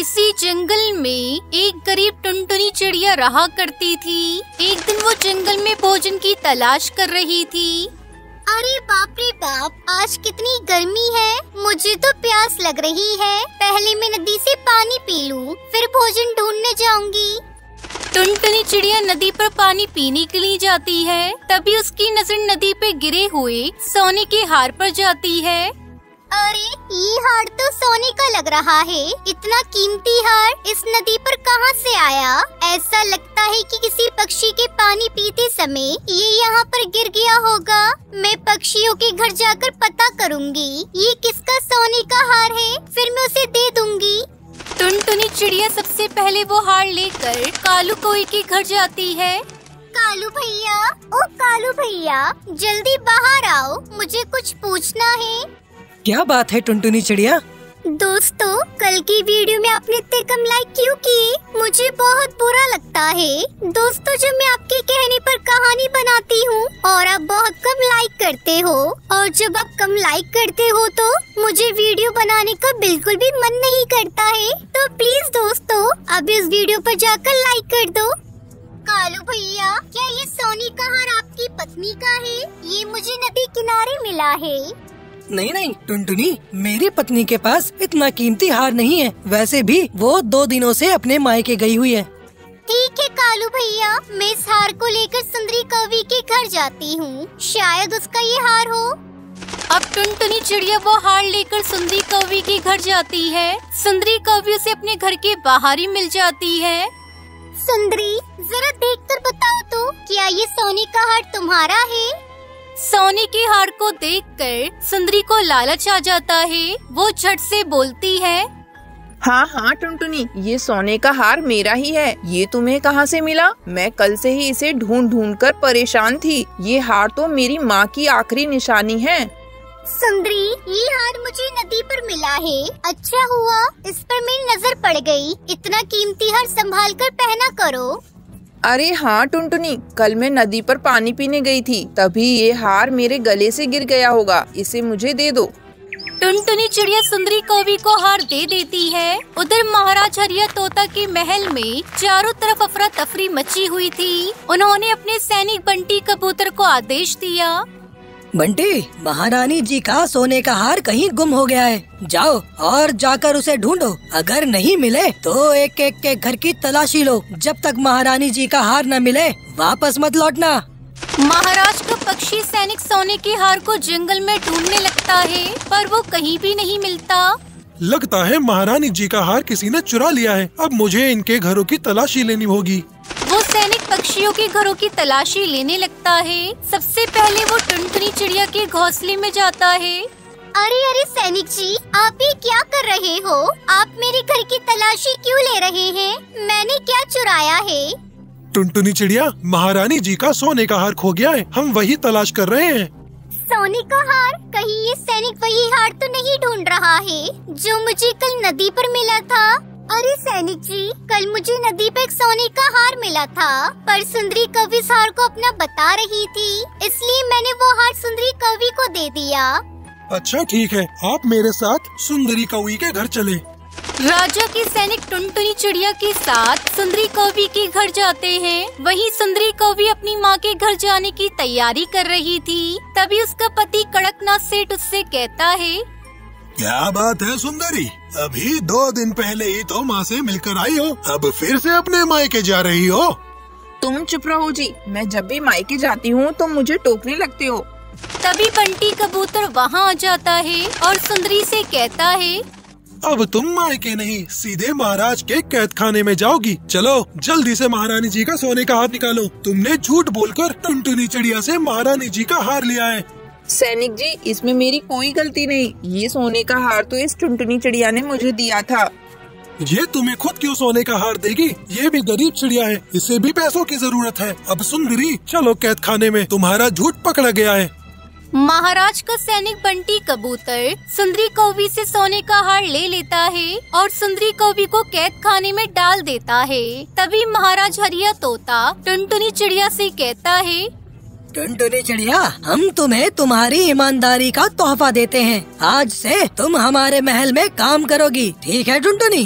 किसी जंगल में एक गरीब टुनटुनी चिड़िया रहा करती थी एक दिन वो जंगल में भोजन की तलाश कर रही थी अरे बाप रे बाप आज कितनी गर्मी है मुझे तो प्यास लग रही है पहले मैं नदी से पानी पी लूँ फिर भोजन ढूंढने जाऊंगी टुनटुनी चिड़िया नदी पर पानी पीने के लिए जाती है तभी उसकी नजर नदी पे गिरे हुए सोने के हार पर जाती है अरे ये हार तो सोने का लग रहा है इतना कीमती हार इस नदी पर कहाँ से आया ऐसा लगता है कि किसी पक्षी के पानी पीते समय ये यहाँ पर गिर गया होगा मैं पक्षियों के घर जाकर पता करूँगी ये किसका सोने का हार है फिर मैं उसे दे टुन टुनी चिड़िया सबसे पहले वो हार लेकर कालू कोई के घर जाती है कालू भैया ओ कालू भैया जल्दी बाहर आओ मुझे कुछ पूछना है क्या बात है टुनटुनी चिड़िया दोस्तों कल की वीडियो में आपने इतने कम लाइक क्यों की मुझे बहुत बुरा लगता है दोस्तों जब मैं आपके कहने पर कहानी बनाती हूँ और आप बहुत कम लाइक करते हो और जब आप कम लाइक करते हो तो मुझे वीडियो बनाने का बिल्कुल भी मन नहीं करता है तो प्लीज दोस्तों अब इस वीडियो पर जाकर लाइक कर दो कालू भैया क्या ये सोनी का हार आपकी पत्नी का है ये मुझे नदी किनारे मिला है नहीं नहीं टुनटुनी मेरी पत्नी के पास इतना कीमती हार नहीं है वैसे भी वो दो दिनों से अपने मायके गई हुई है ठीक है कालू भैया मैं इस हार को लेकर सुंदरी कवि के घर जाती हूँ शायद उसका ये हार हो अब टुनटुनी चिड़िया वो हार लेकर सुंदरी कवि के घर जाती है सुंदरी कवि उसे अपने घर के बाहर ही मिल जाती है सुंदरी जरा देख कर बताओ तो क्या ये सोने का हार तुम्हारा है सोने की हार को देखकर सुंदरी को लालच आ जाता है वो झट से बोलती है हाँ हाँ टुनटुनी ये सोने का हार मेरा ही है ये तुम्हें कहाँ से मिला मैं कल से ही इसे ढूंढ ढूंढ कर परेशान थी ये हार तो मेरी माँ की आखिरी निशानी है सुंदरी ये हार मुझे नदी पर मिला है अच्छा हुआ इस पर मेरी नजर पड़ गई। इतना कीमती हार संभाल कर पहना करो अरे हाँ टुनटुनी कल मैं नदी पर पानी पीने गई थी तभी ये हार मेरे गले से गिर गया होगा इसे मुझे दे दो टुनटुनी चिड़िया सुंदरी कोवि को हार दे देती है उधर महाराज हरिया तोता के महल में चारों तरफ अफरा तफरी मची हुई थी उन्होंने अपने सैनिक बंटी कबूतर को आदेश दिया बंटी महारानी जी का सोने का हार कहीं गुम हो गया है जाओ और जाकर उसे ढूंढो अगर नहीं मिले तो एक एक के घर की तलाशी लो जब तक महारानी जी का हार न मिले वापस मत लौटना महाराज का पक्षी सैनिक सोने के हार को जंगल में ढूंढने लगता है पर वो कहीं भी नहीं मिलता लगता है महारानी जी का हार किसी ने चुरा लिया है अब मुझे इनके घरों की तलाशी लेनी होगी पक्षियों के घरों की तलाशी लेने लगता है सबसे पहले वो टुनटुनी चिड़िया के घोंसले में जाता है अरे अरे सैनिक जी आप ये क्या कर रहे हो आप मेरे घर की तलाशी क्यों ले रहे हैं मैंने क्या चुराया है टुनटुनी चिड़िया महारानी जी का सोने का हार खो गया है हम वही तलाश कर रहे हैं सोने का हार कहीं ये सैनिक वही हार तो नहीं ढूंढ रहा है जो मुझे कल नदी पर मिला था अरे सैनिक जी कल मुझे नदी पे एक सोने का हार मिला था पर सुंदरी कवि इस हार को अपना बता रही थी इसलिए मैंने वो हार सुंदरी कवि को दे दिया अच्छा ठीक है आप मेरे साथ सुंदरी कवि के घर चले राजा के सैनिक टुनटुनी चिड़िया के साथ सुंदरी कवि के घर जाते हैं वहीं सुंदरी कवि अपनी माँ के घर जाने की तैयारी कर रही थी तभी उसका पति कड़कनाथ सेठ उससे कहता है क्या बात है सुंदरी अभी दो दिन पहले ही तो माँ से मिलकर आई हो अब फिर से अपने मायके जा रही हो तुम चुप रहो जी मैं जब भी मायके जाती हूँ तुम तो मुझे टोकने लगते हो तभी बंटी कबूतर वहाँ आ जाता है और सुंदरी से कहता है अब तुम मायके नहीं सीधे महाराज के कैद खाने में जाओगी चलो जल्दी से महारानी जी का सोने का हार निकालो तुमने झूठ बोलकर टुनटुनी चिड़िया से महारानी जी का हार लिया है सैनिक जी इसमें मेरी कोई गलती नहीं ये सोने का हार तो इस टुनटुनी चिड़िया ने मुझे दिया था ये तुम्हें खुद क्यों सोने का हार देगी ये भी गरीब चिड़िया है इसे भी पैसों की जरूरत है अब सुंदरी चलो कैद खाने में तुम्हारा झूठ पकड़ा गया है महाराज का सैनिक बंटी कबूतर सुंदरी कौवी से सोने का हार ले लेता है और सुंदरी कौवी को कैद खाने में डाल देता है तभी महाराज हरिया तोता टुनटुनी चिड़िया से कहता है टुनटुनी चिड़िया हम तुम्हें तुम्हारी ईमानदारी का तोहफा देते हैं आज से तुम हमारे महल में काम करोगी ठीक है टुनटुनी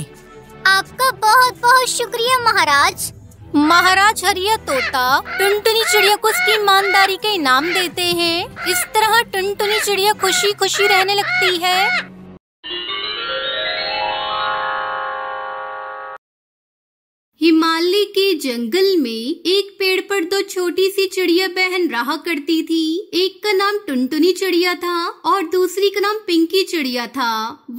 आपका बहुत बहुत शुक्रिया महाराज महाराज हरिया तोता टुनटुनी चिड़िया को उसकी ईमानदारी के इनाम देते हैं इस तरह टुनटुनी चिड़िया खुशी खुशी रहने लगती है के जंगल में एक पेड़ पर दो छोटी सी चिड़िया बहन रहा करती थी एक का नाम टुनटुनी चिड़िया था और दूसरी का नाम पिंकी चिड़िया था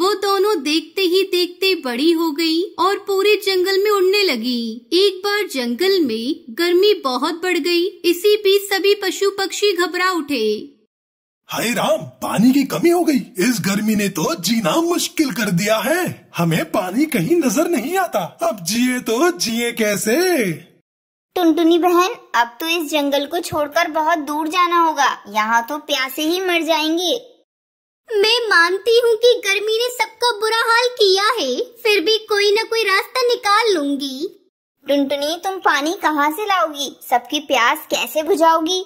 वो दोनों देखते ही देखते बड़ी हो गई और पूरे जंगल में उड़ने लगी एक बार जंगल में गर्मी बहुत बढ़ गई इसी बीच सभी पशु पक्षी घबरा उठे हाय राम पानी की कमी हो गई इस गर्मी ने तो जीना मुश्किल कर दिया है हमें पानी कहीं नजर नहीं आता अब जिए तो जिए कैसे टुनटुनी बहन अब तो इस जंगल को छोड़कर बहुत दूर जाना होगा यहाँ तो प्यासे ही मर जाएंगे मैं मानती हूँ कि गर्मी ने सबका बुरा हाल किया है फिर भी कोई ना कोई रास्ता निकाल लूंगी टुनटुनी तुम पानी कहाँ से लाओगी सबकी प्यास कैसे बुझाओगी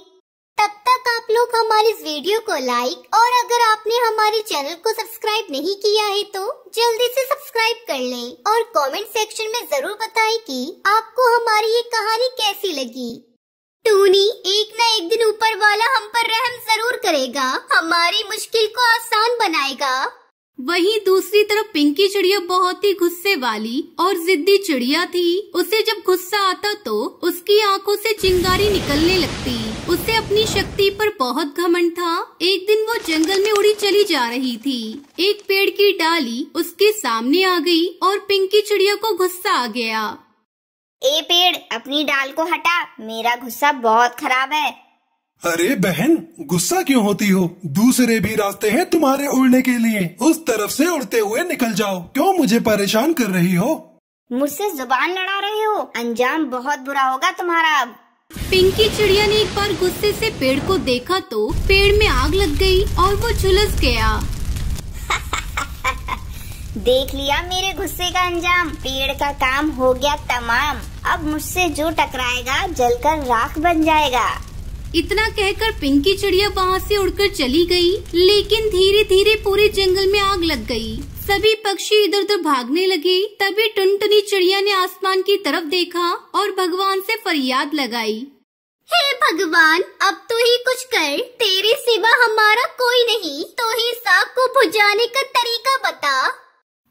तक आप लोग हमारे वीडियो को लाइक और अगर आपने हमारे चैनल को सब्सक्राइब नहीं किया है तो जल्दी से सब्सक्राइब कर लें और कमेंट सेक्शन में जरूर बताएं कि आपको हमारी ये कहानी कैसी लगी टूनी एक न एक दिन ऊपर वाला हम पर रहम जरूर करेगा हमारी मुश्किल को आसान बनाएगा वहीं दूसरी तरफ पिंकी चिड़िया बहुत ही गुस्से वाली और जिद्दी चिड़िया थी उसे जब गुस्सा आता तो उसकी आंखों से चिंगारी निकलने लगती उसे अपनी शक्ति पर बहुत घमंड था एक दिन वो जंगल में उड़ी चली जा रही थी एक पेड़ की डाली उसके सामने आ गई और पिंकी चिड़िया को गुस्सा आ गया ए पेड़ अपनी डाल को हटा मेरा गुस्सा बहुत खराब है अरे बहन गुस्सा क्यों होती हो दूसरे भी रास्ते हैं तुम्हारे उड़ने के लिए उस तरफ से उड़ते हुए निकल जाओ क्यों मुझे परेशान कर रही हो मुझसे जुबान लड़ा रहे हो अंजाम बहुत बुरा होगा तुम्हारा अब पिंकी चिड़िया ने एक बार गुस्से से पेड़ को देखा तो पेड़ में आग लग गई और वो झुलस गया देख लिया मेरे गुस्से का अंजाम पेड़ का काम हो गया तमाम अब मुझसे जो टकराएगा जलकर राख बन जाएगा इतना कहकर पिंकी चिड़िया वहाँ से उड़कर चली गई, लेकिन धीरे धीरे पूरे जंगल में आग लग गई। सभी पक्षी इधर उधर भागने लगे तभी टुनटुनी चिड़िया ने आसमान की तरफ देखा और भगवान से फरियाद लगाई हे भगवान अब तो ही कुछ कर तेरे सिवा हमारा कोई नहीं तो ही सांप को भुजाने का तरीका बता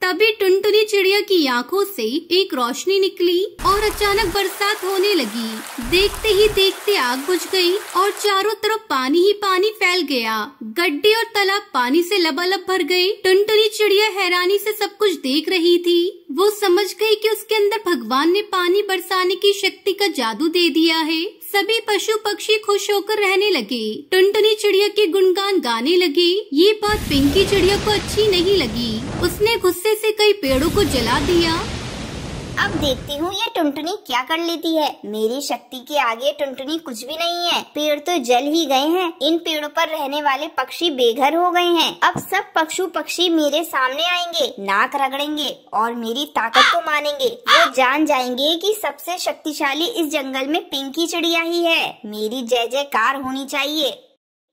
तभी टुनटुनी चिड़िया की आंखों से एक रोशनी निकली और अचानक बरसात होने लगी देखते ही देखते आग बुझ गई और चारों तरफ पानी ही पानी फैल गया गड्ढे और तालाब पानी से लबालब भर गए टुनटुनी चिड़िया हैरानी से सब कुछ देख रही थी वो समझ गई कि उसके अंदर भगवान ने पानी बरसाने की शक्ति का जादू दे दिया है सभी पशु पक्षी खुश होकर रहने लगे टुनटुनी चिड़िया के गुणगान गाने लगी ये बात पिंकी चिड़िया को अच्छी नहीं लगी उसने गुस्से से कई पेड़ों को जला दिया अब देखती हूँ ये टुनटुनी क्या कर लेती है मेरी शक्ति के आगे टुनटुनी कुछ भी नहीं है पेड़ तो जल ही गए हैं इन पेड़ों पर रहने वाले पक्षी बेघर हो गए हैं अब सब पक्षु पक्षी मेरे सामने आएंगे नाक रगड़ेंगे और मेरी ताकत को मानेंगे वो जान जाएंगे कि सबसे शक्तिशाली इस जंगल में पिंकी चिड़िया ही है मेरी जय जयकार होनी चाहिए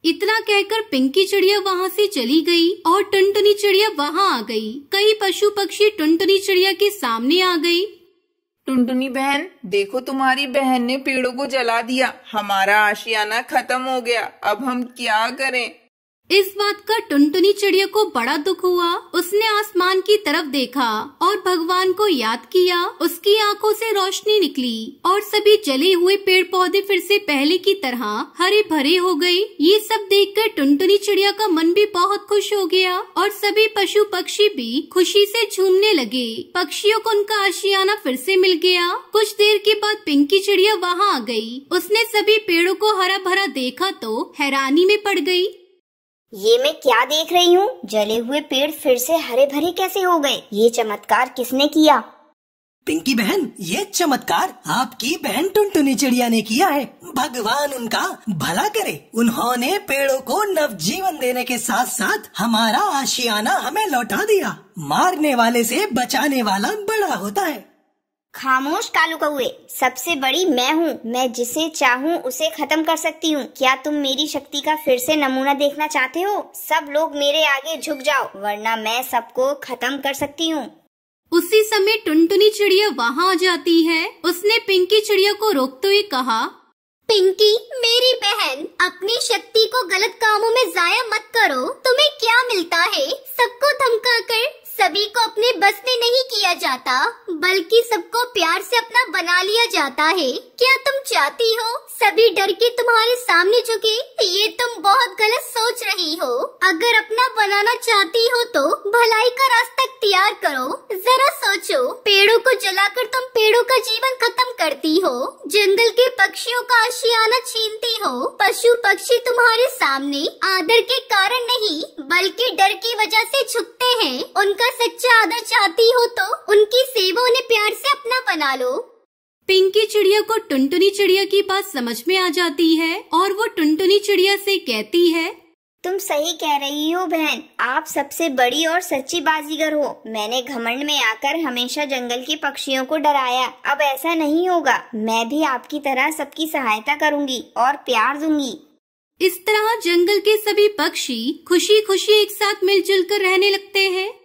इतना कहकर पिंकी चिड़िया वहाँ से चली गई और टुनटुनी चिड़िया वहाँ आ गई कई पशु पक्षी टुनटुनी चिड़िया के सामने आ गई टुनटुनी बहन देखो तुम्हारी बहन ने पेड़ों को जला दिया हमारा आशियाना खत्म हो गया अब हम क्या करें इस बात का टुनटुनी चिड़िया को बड़ा दुख हुआ उसने आसमान की तरफ देखा और भगवान को याद किया उसकी आंखों से रोशनी निकली और सभी जले हुए पेड़ पौधे फिर से पहले की तरह हरे भरे हो गए ये सब देखकर टुनटुनी चिड़िया का मन भी बहुत खुश हो गया और सभी पशु पक्षी भी खुशी से झूमने लगे पक्षियों को उनका आशियाना फिर से मिल गया कुछ देर के बाद पिंकी चिड़िया वहाँ आ गयी उसने सभी पेड़ों को हरा भरा देखा तो हैरानी में पड़ गयी ये मैं क्या देख रही हूँ जले हुए पेड़ फिर से हरे भरे कैसे हो गए ये चमत्कार किसने किया पिंकी बहन ये चमत्कार आपकी बहन टुनटुनी चिड़िया ने किया है भगवान उनका भला करे उन्होंने पेड़ों को नवजीवन देने के साथ साथ हमारा आशियाना हमें लौटा दिया मारने वाले से बचाने वाला बड़ा होता है खामोश कालू कौए सबसे बड़ी मैं हूँ मैं जिसे चाहूँ उसे खत्म कर सकती हूँ क्या तुम मेरी शक्ति का फिर से नमूना देखना चाहते हो सब लोग मेरे आगे झुक जाओ वरना मैं सबको खत्म कर सकती हूँ उसी समय टुनटुनी चिड़िया वहाँ आ जाती है उसने पिंकी चिड़िया को रोकते हुए कहा पिंकी मेरी बहन अपनी शक्ति को गलत कामों में जाया मत करो तुम्हें क्या मिलता है सबको धमका कर सभी को अपने बस में नहीं किया जाता बल्कि सबको प्यार से अपना बना लिया जाता है क्या तुम चाहती हो सभी डर के तुम्हारे सामने झुके ये तुम बहुत गलत सोच रही हो अगर अपना बनाना चाहती हो तो भलाई का रास्ता तैयार करो जरा सोचो पेड़ों को जलाकर तुम पेड़ों का जीवन खत्म करती हो जंगल के पक्षियों का आशियाना छीनती हो पशु पक्षी तुम्हारे सामने आदर के कारण नहीं बल्कि डर की वजह से झुकते हैं उनका उनका सच्चा आदर चाहती हो तो उनकी सेवा उन्हें प्यार से अपना बना लो पिंकी चिड़िया को टुनटुनी चिड़िया की बात समझ में आ जाती है और वो टुनटुनी चिड़िया से कहती है तुम सही कह रही हो बहन आप सबसे बड़ी और सच्ची बाजीगर हो मैंने घमंड में आकर हमेशा जंगल के पक्षियों को डराया अब ऐसा नहीं होगा मैं भी आपकी तरह सबकी सहायता करूंगी और प्यार दूंगी इस तरह जंगल के सभी पक्षी खुशी खुशी एक साथ मिलजुल कर रहने लगते हैं